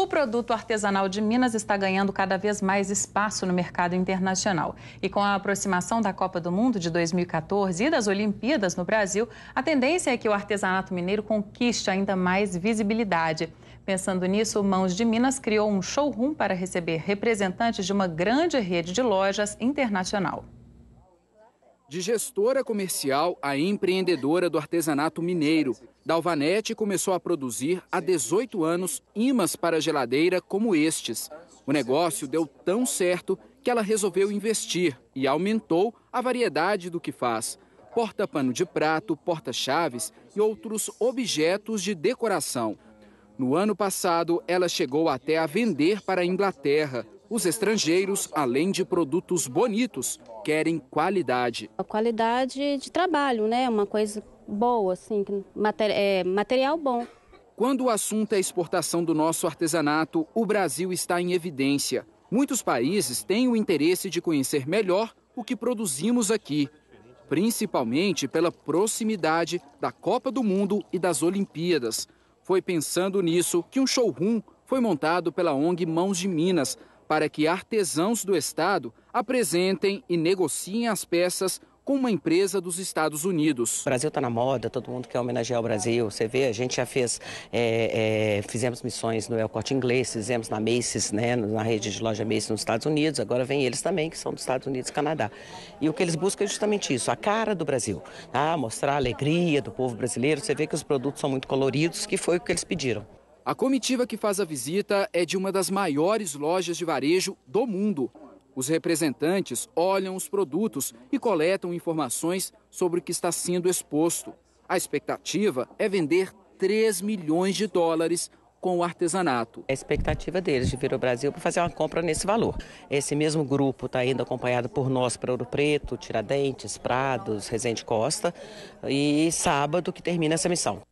O produto artesanal de Minas está ganhando cada vez mais espaço no mercado internacional. E com a aproximação da Copa do Mundo de 2014 e das Olimpíadas no Brasil, a tendência é que o artesanato mineiro conquiste ainda mais visibilidade. Pensando nisso, Mãos de Minas criou um showroom para receber representantes de uma grande rede de lojas internacional. De gestora comercial a empreendedora do artesanato mineiro, Dalvanete começou a produzir há 18 anos imãs para geladeira como estes. O negócio deu tão certo que ela resolveu investir e aumentou a variedade do que faz. Porta-pano de prato, porta-chaves e outros objetos de decoração. No ano passado, ela chegou até a vender para a Inglaterra os estrangeiros, além de produtos bonitos, querem qualidade. A qualidade de trabalho, né? Uma coisa boa, assim, mater é, material bom. Quando o assunto é exportação do nosso artesanato, o Brasil está em evidência. Muitos países têm o interesse de conhecer melhor o que produzimos aqui, principalmente pela proximidade da Copa do Mundo e das Olimpíadas. Foi pensando nisso que um showroom foi montado pela ONG Mãos de Minas para que artesãos do Estado apresentem e negociem as peças com uma empresa dos Estados Unidos. O Brasil está na moda, todo mundo quer homenagear o Brasil. Você vê, a gente já fez, é, é, fizemos missões no El Corte Inglês, fizemos na Macy's, né, na rede de loja Macy's nos Estados Unidos, agora vem eles também, que são dos Estados Unidos e Canadá. E o que eles buscam é justamente isso, a cara do Brasil, tá? mostrar a alegria do povo brasileiro. Você vê que os produtos são muito coloridos, que foi o que eles pediram. A comitiva que faz a visita é de uma das maiores lojas de varejo do mundo. Os representantes olham os produtos e coletam informações sobre o que está sendo exposto. A expectativa é vender 3 milhões de dólares com o artesanato. É a expectativa deles de vir ao Brasil para fazer uma compra nesse valor. Esse mesmo grupo está indo acompanhado por nós para Ouro Preto, Tiradentes, Prados, Resende Costa e sábado que termina essa missão.